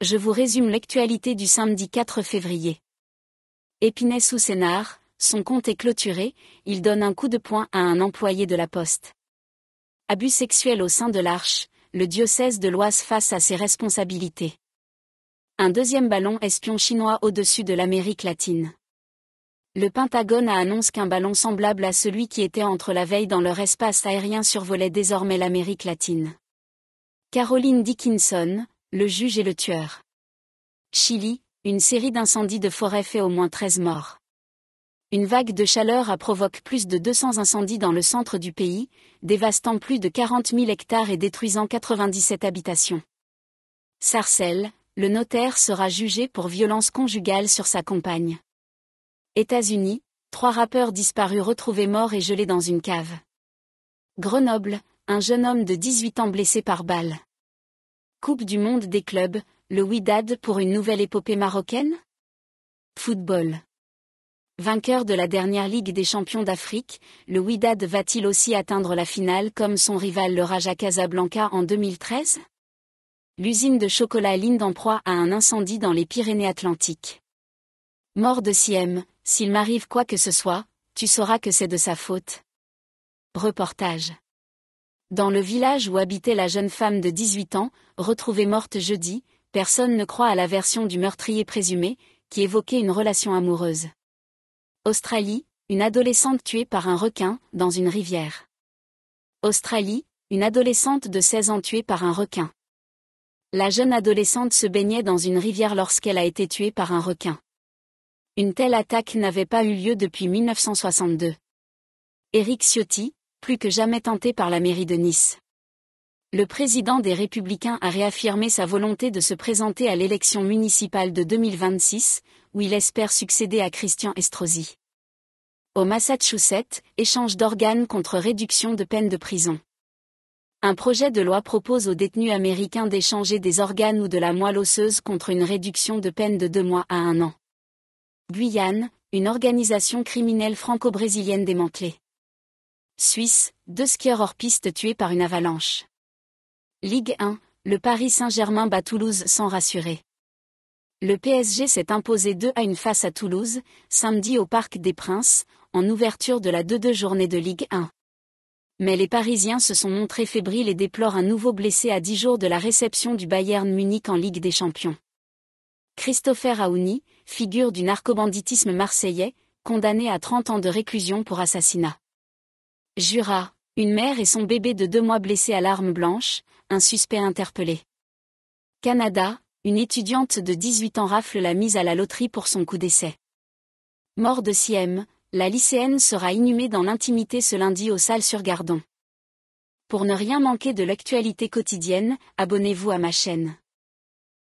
je vous résume l'actualité du samedi 4 février. Épinay sous Sénard, son compte est clôturé, il donne un coup de poing à un employé de la poste. Abus sexuel au sein de l'Arche, le diocèse de l'Oise face à ses responsabilités. Un deuxième ballon espion chinois au-dessus de l'Amérique latine. Le Pentagone a annoncé qu'un ballon semblable à celui qui était entre la veille dans leur espace aérien survolait désormais l'Amérique latine. Caroline Dickinson, le juge et le tueur. Chili, une série d'incendies de forêt fait au moins 13 morts. Une vague de chaleur a provoqué plus de 200 incendies dans le centre du pays, dévastant plus de 40 000 hectares et détruisant 97 habitations. Sarcelles, le notaire sera jugé pour violence conjugale sur sa compagne. États-Unis, trois rappeurs disparus retrouvés morts et gelés dans une cave. Grenoble, un jeune homme de 18 ans blessé par balle. Coupe du monde des clubs, le Ouidad pour une nouvelle épopée marocaine Football. Vainqueur de la dernière Ligue des champions d'Afrique, le Widad va-t-il aussi atteindre la finale comme son rival le Raja Casablanca en 2013 L'usine de chocolat Linde en proie à un incendie dans les Pyrénées-Atlantiques. Mort de Siem, s'il m'arrive quoi que ce soit, tu sauras que c'est de sa faute. Reportage. Dans le village où habitait la jeune femme de 18 ans, retrouvée morte jeudi, personne ne croit à la version du meurtrier présumé, qui évoquait une relation amoureuse. Australie, une adolescente tuée par un requin, dans une rivière. Australie, une adolescente de 16 ans tuée par un requin. La jeune adolescente se baignait dans une rivière lorsqu'elle a été tuée par un requin. Une telle attaque n'avait pas eu lieu depuis 1962. Eric Ciotti, plus que jamais tenté par la mairie de Nice. Le président des Républicains a réaffirmé sa volonté de se présenter à l'élection municipale de 2026, où il espère succéder à Christian Estrosi. Au Massachusetts, échange d'organes contre réduction de peine de prison. Un projet de loi propose aux détenus américains d'échanger des organes ou de la moelle osseuse contre une réduction de peine de deux mois à un an. Guyane, une organisation criminelle franco-brésilienne démantelée. Suisse, deux skieurs hors piste tués par une avalanche. Ligue 1, le Paris Saint-Germain bat Toulouse sans rassurer. Le PSG s'est imposé 2 à une face à Toulouse, samedi au Parc des Princes, en ouverture de la 2-2 journée de Ligue 1. Mais les Parisiens se sont montrés fébriles et déplorent un nouveau blessé à 10 jours de la réception du Bayern Munich en Ligue des Champions. Christopher Aouni, figure du narcobanditisme marseillais, condamné à 30 ans de réclusion pour assassinat. Jura, une mère et son bébé de deux mois blessés à l'arme blanche, un suspect interpellé. Canada, une étudiante de 18 ans rafle la mise à la loterie pour son coup d'essai. Mort de Siem, la lycéenne sera inhumée dans l'intimité ce lundi aux salles sur Gardon. Pour ne rien manquer de l'actualité quotidienne, abonnez-vous à ma chaîne.